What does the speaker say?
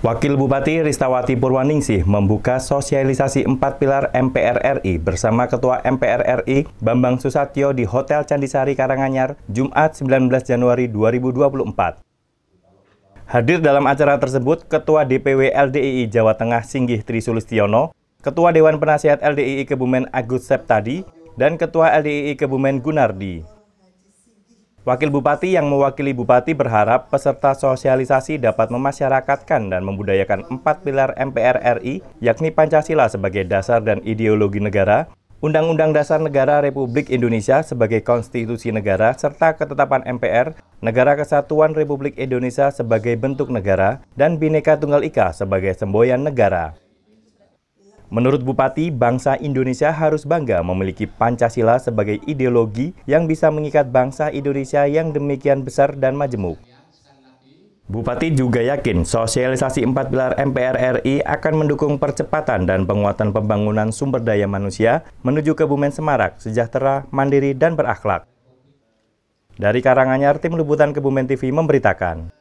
Wakil Bupati Ristawati Purwaningsih membuka sosialisasi Empat pilar MPR RI bersama Ketua MPR RI Bambang Susatyo di Hotel Candisari Karanganyar Jumat 19 Januari 2024. Hadir dalam acara tersebut Ketua DPW LDII Jawa Tengah Singgih Tri Sulistiono, Ketua Dewan Penasihat LDII Kebumen Agus Septadi, dan Ketua LDII Kebumen Gunardi. Wakil Bupati yang mewakili Bupati berharap peserta sosialisasi dapat memasyarakatkan dan membudayakan empat pilar MPR RI, yakni Pancasila sebagai dasar dan ideologi negara, Undang-Undang Dasar Negara Republik Indonesia sebagai konstitusi negara, serta ketetapan MPR, Negara Kesatuan Republik Indonesia sebagai bentuk negara, dan Bhinneka Tunggal Ika sebagai semboyan negara. Menurut Bupati, bangsa Indonesia harus bangga memiliki Pancasila sebagai ideologi yang bisa mengikat bangsa Indonesia yang demikian besar dan majemuk. Bupati juga yakin sosialisasi empat pilar MPR RI akan mendukung percepatan dan penguatan pembangunan sumber daya manusia menuju Kebumen Semarang sejahtera, mandiri, dan berakhlak. Dari Karanganyar, Tim Liputan Kebumen TV memberitakan.